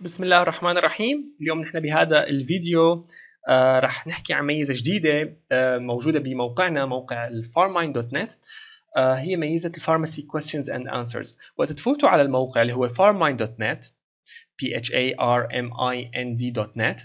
بسم الله الرحمن الرحيم اليوم نحن بهذا الفيديو آه رح نحكي عن ميزة جديدة آه موجودة بموقعنا موقع farmind.net آه هي ميزة الفارماسي questions and answers وقت تفوتوا على الموقع اللي هو farmind.net p h a r m i n d.net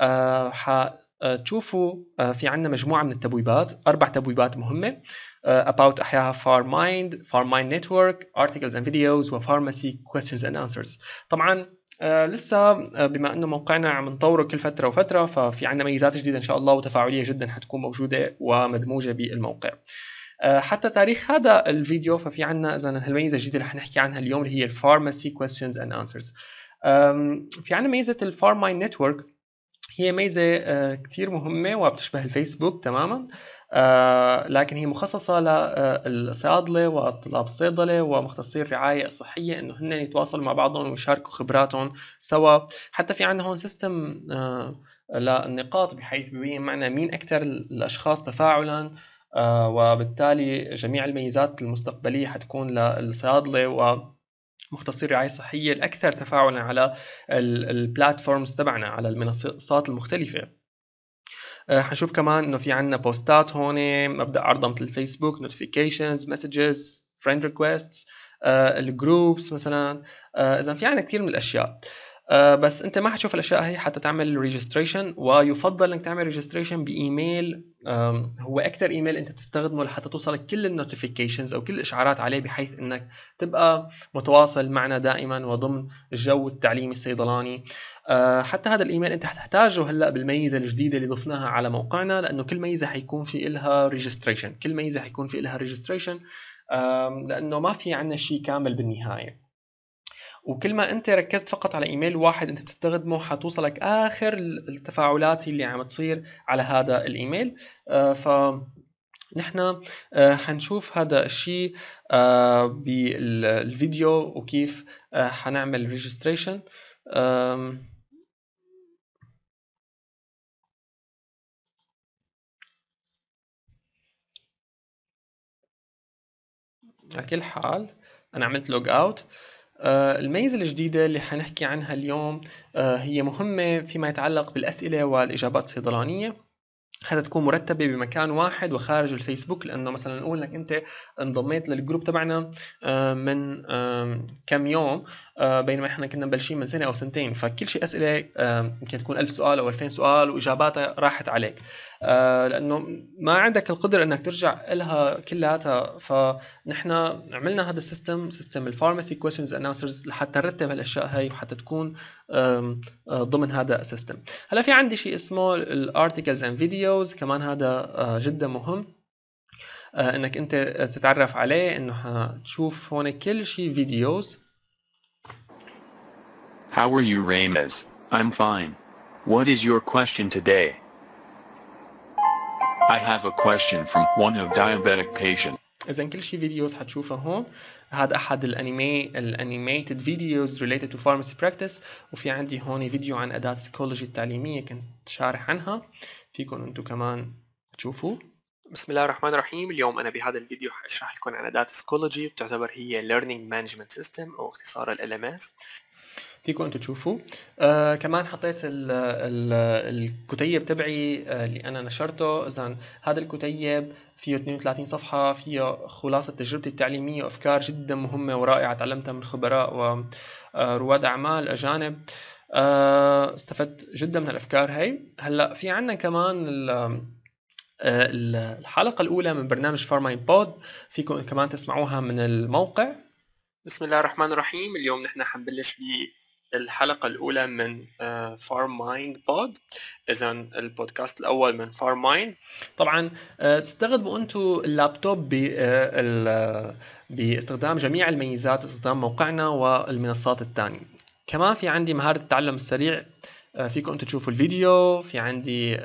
آه تشوفوا آه، في عندنا مجموعة من التبويبات أربع تبويبات مهمة آه، about أحياها فار مايند نتورك articles and videos وفارماسي questions and answers طبعا آه، لسه آه، بما انه موقعنا عم نطوره كل فتره وفتره ففي عندنا ميزات جديده ان شاء الله وتفاعليه جدا حتكون موجوده ومدموجه بالموقع آه، حتى تاريخ هذا الفيديو ففي عندنا اذا هالميزه الجديده اللي رح نحكي عنها اليوم اللي هي الفارماسي كويستشنز اند انسرز في عندنا ميزه الفارماين نتورك هي ميزة كثير مهمة وبتشبه الفيسبوك تماما آه، لكن هي مخصصة للصيادلة آه، وطلاب الصيدلة ومختصي الرعاية الصحية إنه هن يتواصلوا مع بعضهم ويشاركوا خبراتهم سوا حتى في عندنا هون سيستم آه، للنقاط بحيث ببين معنا مين أكثر الأشخاص تفاعلاً وبالتالي جميع الميزات المستقبلية حتكون للصيادلة و مختصي الرعاية الصحية الأكثر تفاعلا على البلاتفورمز تبعنا على المنصات المختلفة آه، حنشوف كمان انه في عندنا بوستات هون مبدا عرضها مثل الفيسبوك نوتيفيكيشنز مسجز فريند ريكويستس الجروبس مثلا آه، اذا في عندنا كثير من الاشياء آه، بس انت ما حتشوف الاشياء هي حتى تعمل ريجستريشن ويفضل انك تعمل ريجستريشن بايميل هو اكثر ايميل انت بتستخدمه لحتى توصلك كل النوتيفيكيشنز او كل الاشعارات عليه بحيث انك تبقى متواصل معنا دائما وضمن الجو التعليمي الصيدلاني آه، حتى هذا الايميل انت حتحتاجه هلا بالميزه الجديده اللي ضفناها على موقعنا لانه كل ميزه حيكون في لها ريجستريشن كل ميزه حيكون في لها ريجستريشن لانه ما في عندنا شيء كامل بالنهايه وكل ما انت ركزت فقط على ايميل واحد انت بتستخدمه حتوصلك اخر التفاعلات اللي عم تصير على هذا الايميل آه، ف نحن آه، حنشوف هذا الشيء بالفيديو وكيف حنعمل ريجستريشن على كل حال انا عملت لوج اوت آه، الميزة الجديدة اللي حنحكي عنها اليوم آه، هي مهمة فيما يتعلق بالأسئلة والإجابات الصيدلانية حتى تكون مرتبه بمكان واحد وخارج الفيسبوك لانه مثلا نقول لك انت انضميت للجروب تبعنا آه، من كم يوم آه، بينما احنا كنا مبلشين من سنه او سنتين فكل شيء اسئله آه، يمكن تكون ألف سؤال او 2000 سؤال واجاباتها راحت عليك لانه ما عندك القدره انك ترجع لها كلياتها فنحن عملنا هذا السيستم سيستم الفارماسي كويشنز انسرز لحتى نرتب هالاشياء هي وحتى تكون ضمن هذا السيستم هلا في عندي شيء اسمه الارتكلز اند فيديو الفيديوز كمان هذا آه، جدا مهم آه، انك انت تتعرف عليه انه تشوف هون كل شيء فيديوز How are you Ramez? I'm fine. What is your question today? I have a question from one of diabetic patients. اذا كل شيء فيديوز حتشوفها هون هذا احد الانيمي الانيميتد فيديوز ريليتد تو فارماسي براكتس وفي عندي هون فيديو عن اداه السيكولوجي التعليميه كنت شارح عنها فيكم انتم كمان تشوفوا بسم الله الرحمن الرحيم اليوم انا بهذا الفيديو حاشرح لكم عن اداة سكولوجي بتعتبر هي ليرنينج مانجمنت سيستم او اختصار ال LMS فيكم انتم تشوفوا آه كمان حطيت الـ الـ الكتيب تبعي آه، اللي انا نشرته اذا هذا الكتيب فيه 32 صفحه فيه خلاصه تجربتي التعليميه وافكار جدا مهمه ورائعه تعلمتها من خبراء ورواد آه، اعمال اجانب آه آه، استفدت جدا من الافكار هاي هلا في عندنا كمان آه، الحلقة الأولى من برنامج فارماين بود فيكم كمان تسمعوها من الموقع بسم الله الرحمن الرحيم اليوم نحن حنبلش بالحلقة الأولى من فارم مايند بود إذا البودكاست الأول من فارم مايند طبعا آه، تستخدموا أنتم اللابتوب باستخدام جميع الميزات واستخدام موقعنا والمنصات الثانية كمان في عندي مهارة التعلم السريع آه، فيكم انتم تشوفوا الفيديو في عندي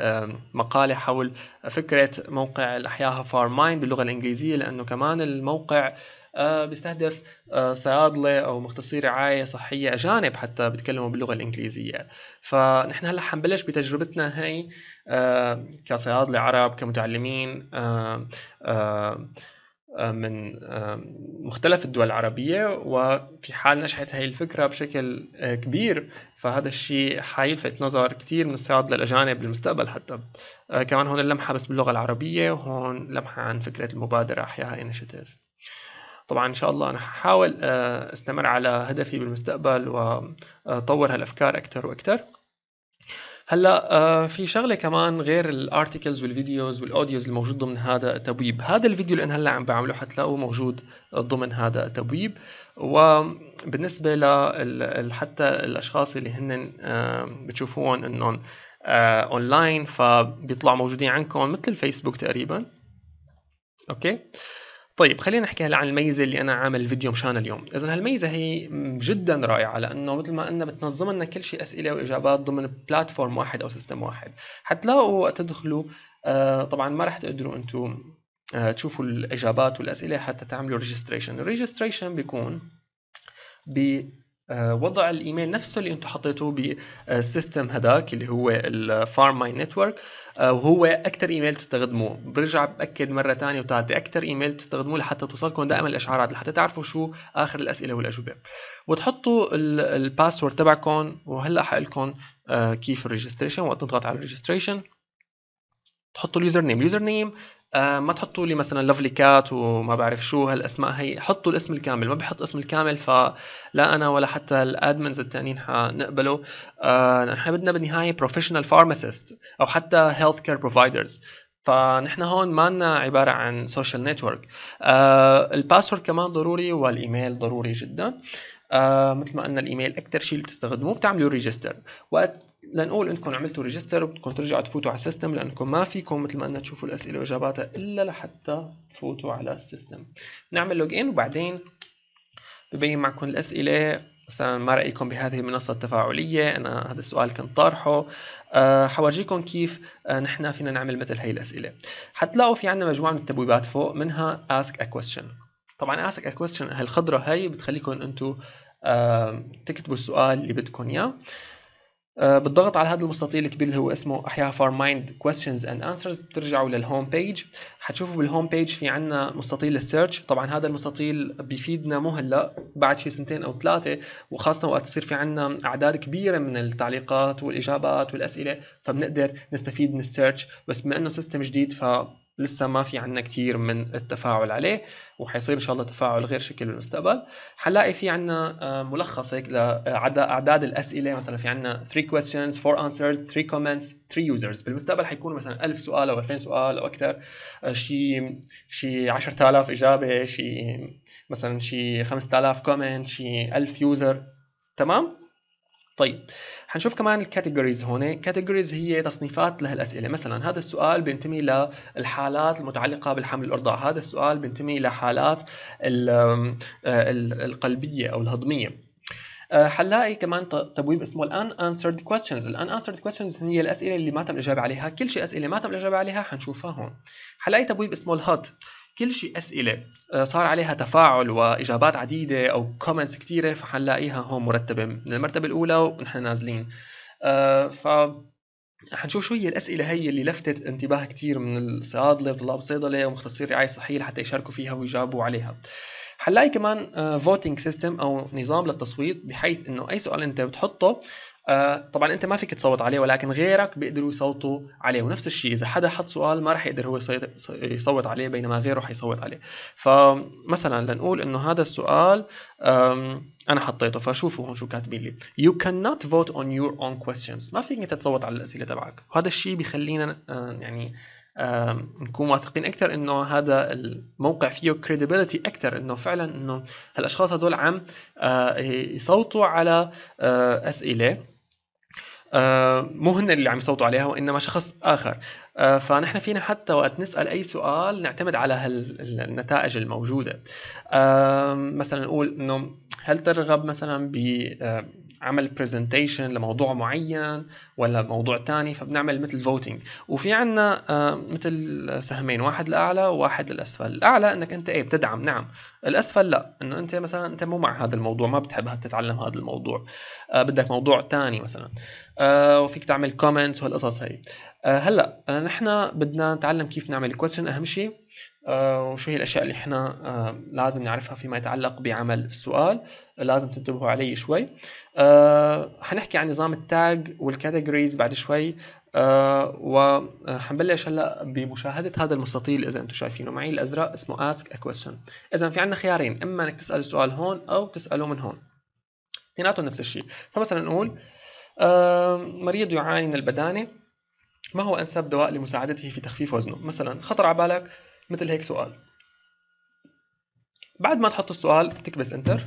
مقالة حول فكرة موقع الأحياء فار مايند باللغة الإنجليزية لأنه كمان الموقع آه، بيستهدف آه، صيادلة أو مختصي رعاية صحية أجانب حتى بيتكلموا باللغة الإنجليزية فنحن هلأ حنبلش بتجربتنا هاي كصيادلة عرب كمتعلمين آه، من آه، مختلف الدول العربية وفي حال نجحت هاي الفكرة بشكل آه، كبير فهذا الشيء حيلفت نظر كثير من الصيادلة الأجانب بالمستقبل حتى كمان هون اللمحة بس باللغة العربية وهون لمحة عن فكرة المبادرة أحياء انشيتيف طبعا ان شاء الله انا ححاول استمر على هدفي بالمستقبل واطور هالافكار اكثر واكثر هلا آه، في شغله كمان غير الارتكلز والفيديوز والاوديوز الموجود ضمن هذا التبويب هذا الفيديو اللي انا هلا عم بعمله حتلاقوه موجود ضمن هذا التبويب وبالنسبه ل حتى الاشخاص اللي هن آه، بتشوفوهم انهم اونلاين آه، فبيطلعوا موجودين عندكم مثل الفيسبوك تقريبا اوكي okay. طيب خلينا نحكي هلا عن الميزه اللي انا عامل فيديو مشان اليوم، اذا هالميزه هي جدا رائعه لانه مثل ما قلنا بتنظم لنا كل شيء اسئله واجابات ضمن بلاتفورم واحد او سيستم واحد، حتلاقوا تدخلوا آه طبعا ما رح تقدروا انتم آه تشوفوا الاجابات والاسئله حتى تعملوا ريجستريشن، الريجستريشن بيكون ب آه، وضع الايميل نفسه اللي انتم حطيتوه بالسيستم آه، هذاك اللي هو الفارم ماي نتورك وهو اكثر ايميل تستخدموه برجع باكد مره ثانيه وثالثه اكثر ايميل بتستخدموه لحتى توصلكم دائما الاشعارات لحتى تعرفوا شو اخر الاسئله والاجوبه وتحطوا الباسورد تبعكم وهلا حقلكم كيف آه، الريجستريشن وقت تضغط على الريجستريشن تحطوا اليوزر نيم اليوزر نيم آه، ما تحطوا لي مثلا لافلي كات وما بعرف شو هالاسماء هي حطوا الاسم الكامل ما بحط اسم الكامل فلا انا ولا حتى الادمنز الثانيين حنقبله آه نحن بدنا بالنهايه بروفيشنال فارماسيست او حتى هيلث كير بروفايدرز فنحن هون ما لنا عباره عن سوشيال نتورك آه الباسورد كمان ضروري والايميل ضروري جدا آه مثل ما قلنا الايميل اكثر شيء اللي بتستخدموه بتعملوا ريجستر وقت لنقول انكم عملتوا ريجستر بدكم ترجعوا تفوتوا على السيستم لانكم ما فيكم مثل ما قلنا تشوفوا الاسئله واجاباتها الا لحتى تفوتوا على السيستم بنعمل لوج ان وبعدين ببين معكم الاسئله مثلا ما رايكم بهذه المنصه التفاعليه انا هذا السؤال كنت طارحه أه حورجيكم كيف أه نحن فينا نعمل مثل هي الاسئله حتلاقوا في عندنا مجموعه من التبويبات فوق منها ask a question طبعا اسك كويستشن هالخضره هاي بتخليكم انتم تكتبوا السؤال اللي بدكم اياه آه، بالضغط على هذا المستطيل الكبير اللي هو اسمه احياء فار مايند كويستشنز اند انسرز بترجعوا للهوم بيج حتشوفوا بالهوم بيج في عندنا مستطيل للسيرش طبعا هذا المستطيل بيفيدنا مو هلا بعد شي سنتين او ثلاثه وخاصه وقت يصير في عندنا اعداد كبيره من التعليقات والاجابات والاسئله فبنقدر نستفيد من السيرش بس بما انه سيستم جديد ف لسه ما في عندنا كثير من التفاعل عليه وحيصير ان شاء الله تفاعل غير شكل بالمستقبل حنلاقي في عندنا آه، ملخص هيك لاعداد الاسئله مثلا في عندنا 3 questions 4 answers 3 comments 3 users بالمستقبل حيكونوا مثلا 1000 سؤال او 2000 سؤال او اكثر شيء شيء 10000 اجابه شيء مثلا شيء 5000 كومنت شيء 1000 يوزر تمام طيب حنشوف كمان الكاتيجوريز هون كاتيجوريز هي تصنيفات لهالاسئله مثلا هذا السؤال بينتمي للحالات المتعلقه بالحمل الارضاع هذا السؤال بينتمي لحالات آه، القلبيه او الهضميه آه، حنلاقي كمان تبويب اسمه الان انسرد questions الان Unanswered questions هي الاسئله اللي ما تم الاجابه عليها كل شيء اسئله ما تم الاجابه عليها حنشوفها هون حنلاقي تبويب اسمه HUT كل شيء اسئله آه، صار عليها تفاعل واجابات عديده او كومنتس كثيره فحنلاقيها هون مرتبه من المرتبه الاولى ونحن نازلين آه، ف حنشوف شو هي الاسئله هي اللي لفتت انتباه كثير من الصيادله وطلاب الصيدله ومختصي الرعايه الصحيه لحتى يشاركوا فيها ويجاوبوا عليها حنلاقي كمان فوتنج آه، سيستم او نظام للتصويت بحيث انه اي سؤال انت بتحطه آه، طبعا انت ما فيك تصوت عليه ولكن غيرك بيقدروا يصوتوا عليه ونفس الشيء اذا حدا حط سؤال ما راح يقدر هو يصوت عليه بينما غيره حيصوت عليه فمثلا لنقول انه هذا السؤال انا حطيته فشوفوا هون شو كاتبين لي you cannot vote on your own questions ما فيك انت تصوت على الاسئله تبعك وهذا الشيء بخلينا آه، يعني نكون واثقين اكثر انه هذا الموقع فيه كريديبيليتي اكثر انه فعلا انه هالاشخاص هدول عم آه، يصوتوا على اسئله آه، مو هن اللي عم يصوتوا عليها وانما شخص اخر آه، فنحن فينا حتى وقت نسال اي سؤال نعتمد على هالنتائج الموجوده آه، مثلا نقول انه هل ترغب مثلا ب عمل برزنتيشن لموضوع معين ولا موضوع تاني فبنعمل مثل فوتنج وفي عنا آه، مثل سهمين واحد لاعلى وواحد للاسفل الاعلى انك انت ايه بتدعم نعم الاسفل لا انه انت مثلا انت مو مع هذا الموضوع ما بتحب تتعلم هذا الموضوع آه، بدك موضوع تاني مثلا آه، وفيك تعمل كومنتس وهالقصص هي هلا نحن بدنا نتعلم كيف نعمل كويستشن اهم شيء وشو هي الاشياء اللي احنا لازم نعرفها فيما يتعلق بعمل السؤال لازم تنتبهوا عليه شوي أه حنحكي عن نظام التاج والكاتيجوريز بعد شوي أه وحنبلش آه، هلا بمشاهده هذا المستطيل اذا انتم شايفينه معي الازرق اسمه اسك ا question اذا في عندنا خيارين اما انك تسال السؤال هون او تساله من هون اثنيناتهم نفس الشيء فمثلا نقول أه مريض يعاني من البدانه ما هو انسب دواء لمساعدته في تخفيف وزنه مثلا خطر على بالك مثل هيك سؤال بعد ما تحط السؤال بتكبس انتر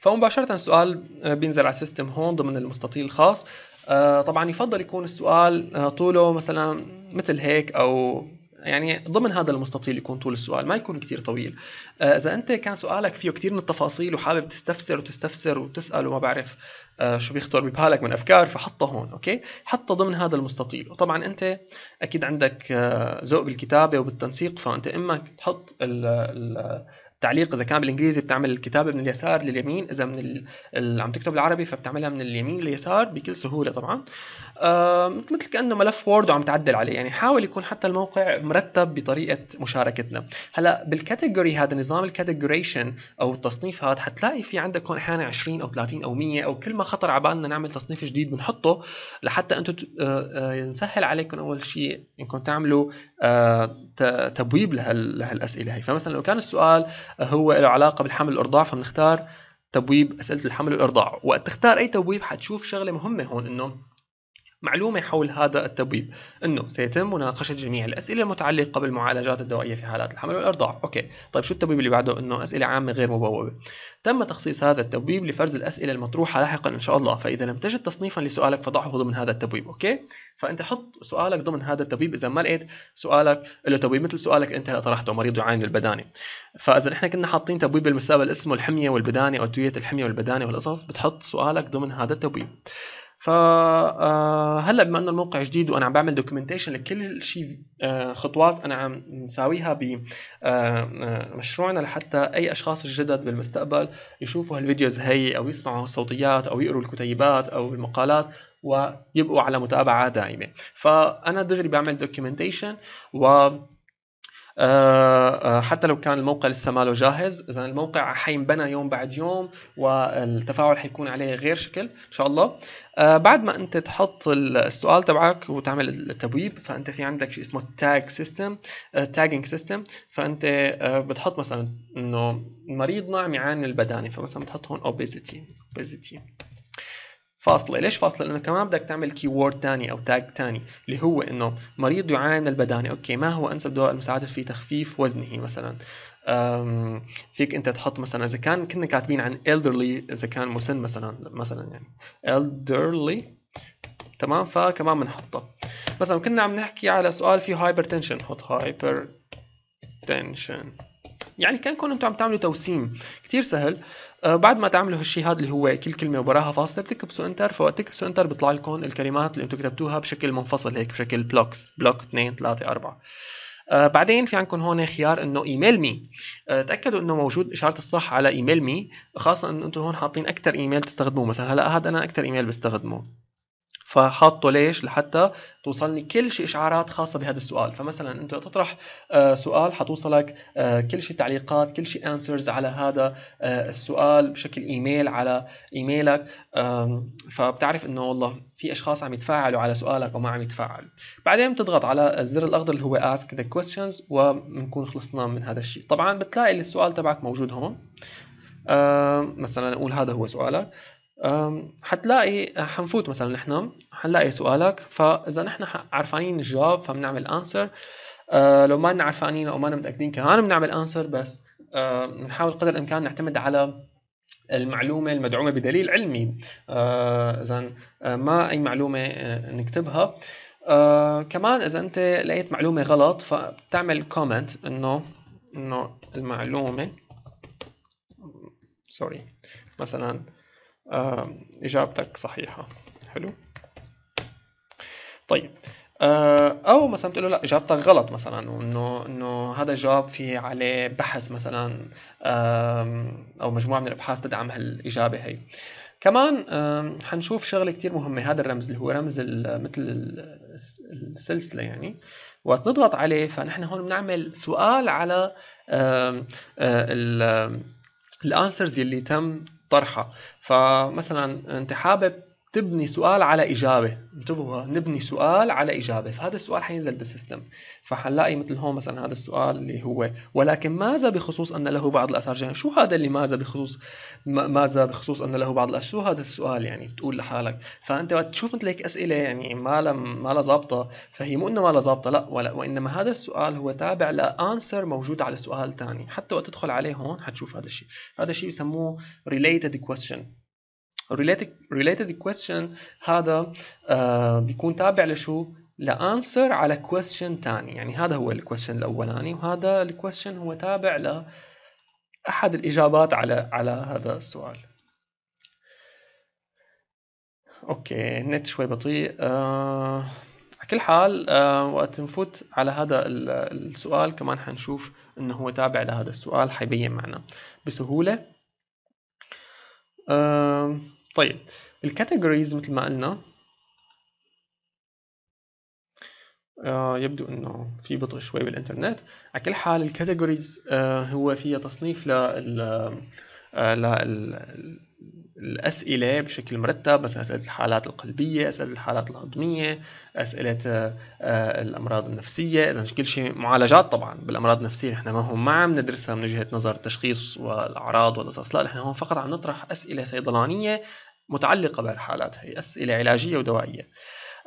فمباشره السؤال آه، بينزل على السيستم هون ضمن المستطيل الخاص آه، طبعا يفضل يكون السؤال آه، طوله مثلا مثل هيك او يعني ضمن هذا المستطيل يكون طول السؤال ما يكون كتير طويل اذا انت كان سؤالك فيه كتير من التفاصيل وحابب تستفسر وتستفسر وتسال وما بعرف شو بيخطر ببالك من افكار فحطه هون اوكي حطه ضمن هذا المستطيل وطبعا انت اكيد عندك ذوق بالكتابه وبالتنسيق فانت اما تحط التعليق اذا كان بالانجليزي بتعمل الكتابه من اليسار لليمين اذا من ال... ال... عم تكتب بالعربي فبتعملها من اليمين لليسار بكل سهوله طبعا آه مثل كانه ملف وورد وعم تعدل عليه يعني حاول يكون حتى الموقع مرتب بطريقه مشاركتنا هلا بالكاتيجوري هذا نظام الكاتيجوريشن او التصنيف هذا حتلاقي في عندك هون احيانا 20 او 30 او 100 او كل ما خطر على بالنا نعمل تصنيف جديد بنحطه لحتى انتم آه، آه، نسهل عليكم اول شيء انكم تعملوا آه، تبويب لهالاسئله هي فمثلا لو كان السؤال هو له علاقه بالحمل والارضاع فبنختار تبويب اسئله الحمل والارضاع وقت تختار اي تبويب حتشوف شغله مهمه هون انه معلومة حول هذا التبويب أنه سيتم مناقشة جميع الأسئلة المتعلقة بالمعالجات الدوائية في حالات الحمل والإرضاع أوكي طيب شو التبويب اللي بعده أنه أسئلة عامة غير مبوبة تم تخصيص هذا التبويب لفرز الأسئلة المطروحة لاحقا إن شاء الله فإذا لم تجد تصنيفا لسؤالك فضعه ضمن هذا التبويب أوكي فأنت حط سؤالك ضمن هذا التبويب إذا ما لقيت سؤالك له تبويب مثل سؤالك أنت اللي طرحته مريض يعاني البداني فإذا نحن كنا حاطين تبويب بالمستقبل اسمه الحمية والبدانة أو توية الحمية والبدانة والقصص بتحط سؤالك ضمن هذا التبويب فهلا آه، بما انه الموقع جديد وانا عم بعمل دوكيومنتيشن لكل شيء آه، خطوات انا عم نساويها بمشروعنا آه، لحتى اي اشخاص جدد بالمستقبل يشوفوا هالفيديوز هي او يسمعوا الصوتيات او يقروا الكتيبات او المقالات ويبقوا على متابعه دائمه فانا دغري بعمل دوكيومنتيشن و آه، آه، حتى لو كان الموقع لسه ما له جاهز اذا الموقع حينبنى يوم بعد يوم والتفاعل حيكون عليه غير شكل ان شاء الله آه، بعد ما انت تحط السؤال تبعك وتعمل التبويب فانت في عندك شيء اسمه التاج سيستم تاجينج سيستم فانت بتحط مثلا انه مريضنا عم يعاني البدانه فمثلا بتحط هون obesity obesity فاصلة ليش فاصلة لأنه كمان بدك تعمل كيورد تاني أو تاج تاني اللي هو إنه مريض يعاني من البدانة أوكي ما هو أنسب دواء المساعدة في تخفيف وزنه مثلا فيك أنت تحط مثلا إذا كان كنا كاتبين عن elderly إذا كان مسن مثلا مثلا يعني elderly تمام فكمان بنحطها مثلا كنا عم نحكي على سؤال فيه هايبرتنشن نحط هايبرتنشن يعني كانكم انتم عم تعملوا توسيم كتير سهل آه، بعد ما تعملوا هالشيء هذا اللي هو كل كلمه وراها فاصله بتكبسوا انتر فوقت تكبسوا انتر بيطلع لكم الكلمات اللي انتم كتبتوها بشكل منفصل هيك بشكل بلوكس بلوك 2 3 4 بعدين في عندكم هون خيار انه ايميل مي آه، تاكدوا انه موجود اشاره الصح على ايميل مي خاصه انه انتم هون حاطين اكثر ايميل تستخدموه مثلا هلا هذا انا اكثر ايميل بستخدمه فحاطه ليش لحتى توصلني كل شيء اشعارات خاصه بهذا السؤال فمثلا انت تطرح آه، سؤال حتوصلك آه، كل شيء تعليقات كل شيء انسرز على هذا آه، السؤال بشكل ايميل على ايميلك فبتعرف انه والله في اشخاص عم يتفاعلوا على سؤالك وما عم يتفاعلوا بعدين بتضغط على الزر الاخضر اللي هو اسك ذا questions وبنكون خلصنا من هذا الشيء طبعا بتلاقي السؤال تبعك موجود هون مثلا نقول هذا هو سؤالك حتلاقي حنفوت مثلا نحن حنلاقي سؤالك فاذا نحن عرفانين الجواب فبنعمل انسر أه، لو ما عرفانين او ما متاكدين كمان بنعمل انسر بس أه، بنحاول قدر الامكان نعتمد على المعلومة المدعومة بدليل علمي أه، إذا ما أي معلومة نكتبها كمان إذا أنت لقيت معلومة غلط فبتعمل كومنت إنه إنه المعلومة سوري مثلا آه، إجابتك صحيحة حلو طيب آه، او مثلا تقول له لا اجابتك غلط مثلا وانه انه هذا الجواب في عليه بحث مثلا او مجموعه من الابحاث تدعم هالاجابه هي كمان حنشوف شغله كثير مهمه هذا الرمز اللي هو رمز مثل السلسله يعني وقت نضغط عليه فنحن هون بنعمل سؤال على آه، الانسرز اللي تم طرحها فمثلا انت حابب تبني سؤال على إجابة انتبهوا نبني سؤال على إجابة فهذا السؤال حينزل بالسيستم فحنلاقي مثل هون مثلا هذا السؤال اللي هو ولكن ماذا بخصوص أن له بعض الأثار جانب شو هذا اللي ماذا بخصوص ماذا بخصوص أن له بعض الأثار شو هذا السؤال يعني تقول لحالك فأنت وقت تشوف مثل هيك أسئلة يعني ما لها ما لها ظابطة فهي مو إنه ما لها ظابطة لا ولا وإنما هذا السؤال هو تابع لأنسر موجود على سؤال ثاني حتى وقت تدخل عليه هون حتشوف هذا الشيء هذا الشيء بسموه related question related question هذا آه، بيكون تابع لشو؟ لانسر على question ثاني يعني هذا هو الكويستشن الاولاني وهذا الكويستشن هو تابع ل احد الاجابات على على هذا السؤال اوكي النت شوي بطيء آه على كل حال آه وقت نفوت على هذا السؤال كمان حنشوف انه هو تابع لهذا السؤال حيبين معنا بسهوله آه طيب الكاتيجوريز مثل ما قلنا آه يبدو انه في بطء شوي بالانترنت على كل حال الكاتيجوريز آه هو فيها تصنيف لل آه، الأسئلة بشكل مرتب مثلا أسئلة الحالات القلبية أسئلة الحالات الهضمية أسئلة آه، آه، الأمراض النفسية إذا كل شيء معالجات طبعا بالأمراض النفسية نحن ما هم ما عم ندرسها من وجهة نظر التشخيص والأعراض والقصص لا نحن هون فقط عم نطرح أسئلة صيدلانية متعلقة بهالحالات هي أسئلة علاجية ودوائية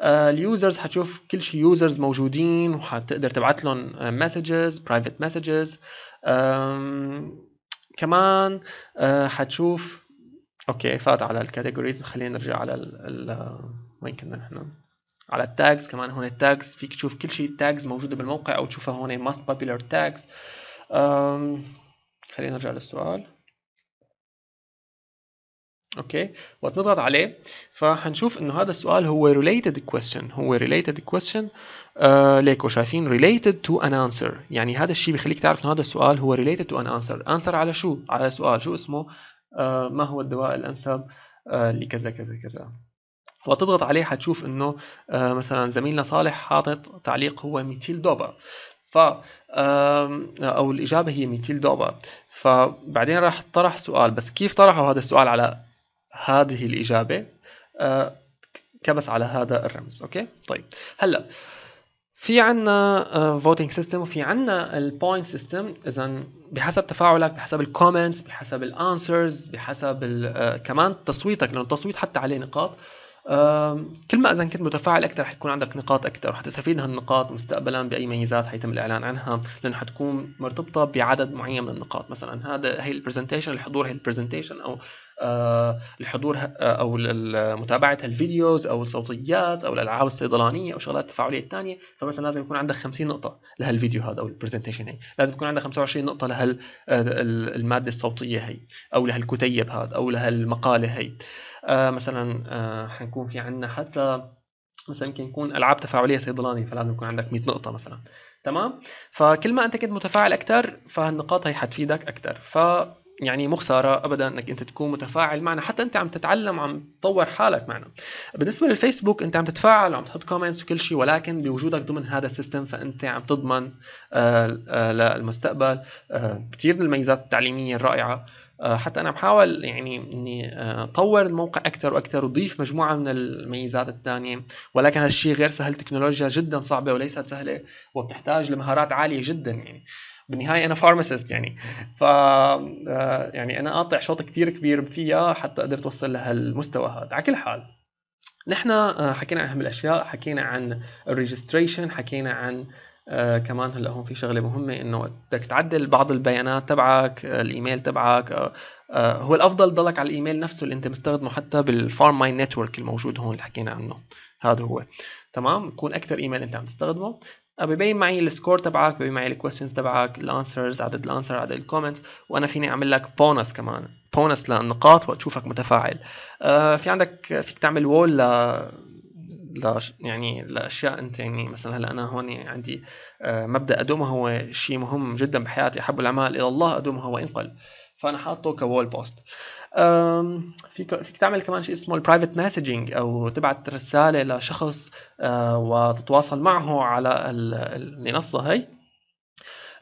اليوزرز حتشوف كل شيء يوزرز موجودين وحتقدر تبعت لهم مسجز برايفت مسجز كمان آه حتشوف اوكي فات على الكاتيجوريز خلينا نرجع على ال ال... وين كنا نحن على التاجز كمان هون التاجز فيك تشوف كل شيء التاجز موجوده بالموقع او تشوفها هون ماست بابيلر تاجز خلينا نرجع للسؤال اوكي وتنضغط عليه فحنشوف انه هذا السؤال هو related question هو related question آه ليكو شايفين related to an answer يعني هذا الشيء بيخليك تعرف انه هذا السؤال هو related to an answer answer على شو على سؤال شو اسمه آه ما هو الدواء الانسب آه لكذا كذا كذا وتضغط عليه حتشوف انه آه مثلا زميلنا صالح حاطط تعليق هو ميتيل دوبا ف او الاجابه هي ميتيل دوبا فبعدين راح طرح سؤال بس كيف طرحوا هذا السؤال على هذه الإجابة آه، كبس على هذا الرمز أوكي طيب هلأ في عنا فوتينج آه، سيستم وفي عنا البوينت سيستم اذا بحسب تفاعلك بحسب الكومنتس بحسب الانسرز بحسب آه، كمان تصويتك لانه التصويت حتى عليه نقاط كل ما اذا كنت متفاعل اكثر حيكون عندك نقاط اكثر رح تستفيد هالنقاط مستقبلا باي ميزات حيتم الاعلان عنها لانه حتكون مرتبطه بعدد معين من النقاط مثلا هذا هي البرزنتيشن الحضور هي البرزنتيشن او آه، الحضور آه، او متابعه الفيديوز او الصوتيات او الالعاب الصيدلانيه او شغلات التفاعليه الثانيه فمثلا لازم يكون عندك 50 نقطه لهالفيديو هذا او البرزنتيشن هي لازم يكون عندك 25 نقطه لهالماده آه، الصوتيه هي او لهالكتيب هذا او لهالمقاله هي آه، مثلا آه، حنكون في عندنا حتى مثلا يمكن يكون العاب تفاعليه صيدلاني فلازم يكون عندك 100 نقطه مثلا تمام فكل ما انت كنت متفاعل اكثر فهالنقاط هي حتفيدك اكثر ف يعني مو خساره ابدا انك انت تكون متفاعل معنا حتى انت عم تتعلم وعم تطور حالك معنا بالنسبه للفيسبوك انت عم تتفاعل وعم تحط كومنتس وكل شيء ولكن بوجودك ضمن هذا السيستم فانت عم تضمن آه، للمستقبل كثير من الميزات التعليميه الرائعه آه، حتى انا بحاول يعني اني آه، اطور الموقع اكثر واكثر وضيف مجموعه من الميزات الثانيه ولكن هالشيء غير سهل تكنولوجيا جدا صعبه وليست سهله وبتحتاج لمهارات عاليه جدا يعني بالنهايه انا فارماسيست يعني ف آه، يعني انا قاطع شوط كثير كبير فيها حتى قدرت اوصل لهالمستوى هذا على كل حال نحن حكينا عن اهم الاشياء حكينا عن الريجستريشن حكينا عن آه كمان هلا هون في شغله مهمه انه بدك تعدل بعض البيانات تبعك آه الايميل تبعك آه آه هو الافضل ضلك على الايميل نفسه اللي انت مستخدمه حتى بالفارم ماي نتورك الموجود هون اللي حكينا عنه هذا هو تمام يكون اكثر ايميل انت عم تستخدمه آه، ببين معي السكور تبعك ببين معي الكويستشنز تبعك الانسرز عدد الانسر عدد الكومنتس وانا فيني اعمل لك بونس كمان بونس للنقاط وتشوفك متفاعل آه في عندك فيك تعمل وول يعني لاشياء انت يعني مثلا هلا انا هون عندي آه، مبدا ادوم هو شيء مهم جدا بحياتي احب الاعمال الى الله ادوم هو انقل فانا حاطه كوول بوست فيك فيك تعمل كمان شيء اسمه البرايفت مسجنج او تبعت رساله لشخص آه، وتتواصل معه على المنصه هي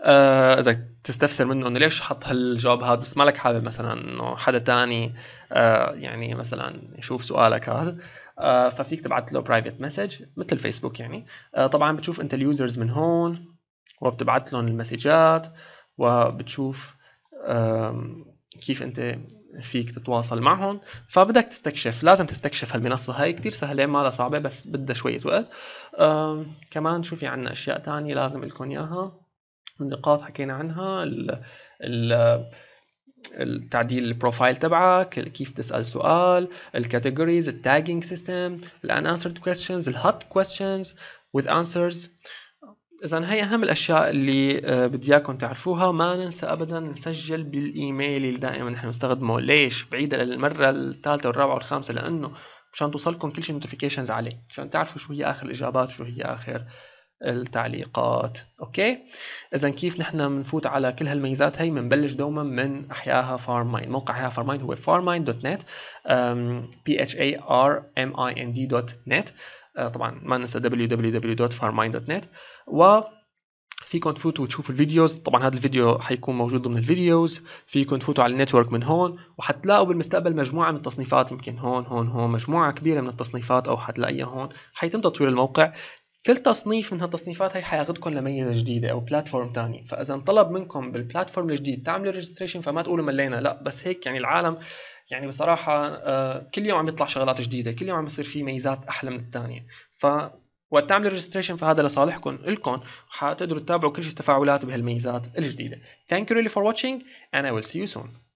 آه، اذا تستفسر منه انه ليش حط هالجواب هذا بس مالك حابب مثلا انه حدا تاني يعني مثلا يشوف سؤالك هذا آه، ففيك تبعت له برايفت مسج مثل الفيسبوك يعني آه، طبعا بتشوف انت اليوزرز من هون وبتبعت لهم المسجات وبتشوف كيف انت فيك تتواصل معهم فبدك تستكشف لازم تستكشف هالمنصة هاي كتير سهلة ما لها صعبة بس بدها شوية وقت كمان شوفي عنا أشياء تانية لازم لكم إياها النقاط حكينا عنها ال ال تعديل البروفايل تبعك كيف تسال سؤال الكاتيجوريز التاجينج سيستم انسرد كويستشنز الهوت كويستشنز with answers اذا هي اهم الاشياء اللي آه، بدي اياكم تعرفوها ما ننسى ابدا نسجل بالايميل اللي دائما نحن نستخدمه ليش بعيد للمره الثالثه والرابعه والخامسه لانه مشان توصلكم كل شيء نوتيفيكيشنز عليه مشان تعرفوا شو هي اخر الاجابات وشو هي اخر التعليقات اوكي اذا كيف نحن بنفوت على كل هالميزات هي بنبلش دوما من احياها فارم ماين موقع احياها فارم ماين هو farmmind.net p h a r m i n d.net أه، طبعا ما ننسى www.farmmind.net و فيكم تفوتوا وتشوفوا الفيديوز طبعا هذا الفيديو حيكون موجود ضمن الفيديوز فيكم تفوتوا على النتورك من هون وحتلاقوا بالمستقبل مجموعه من التصنيفات يمكن هون هون هون مجموعه كبيره من التصنيفات او حتلاقيها هون حيتم تطوير الموقع كل تصنيف من هالتصنيفات هي حياخدكم لميزه جديده او بلاتفورم تاني فاذا انطلب منكم بالبلاتفورم الجديد تعملوا ريجستريشن فما تقولوا ملينا لا بس هيك يعني العالم يعني بصراحه آه، كل يوم عم يطلع شغلات جديده كل يوم عم يصير في ميزات احلى من الثانيه ف وقت تعملوا ريجستريشن فهذا لصالحكم الكم حتقدروا تتابعوا كل شيء التفاعلات بهالميزات الجديده ثانك يو ريلي فور واتشينج اند اي ويل سي يو سون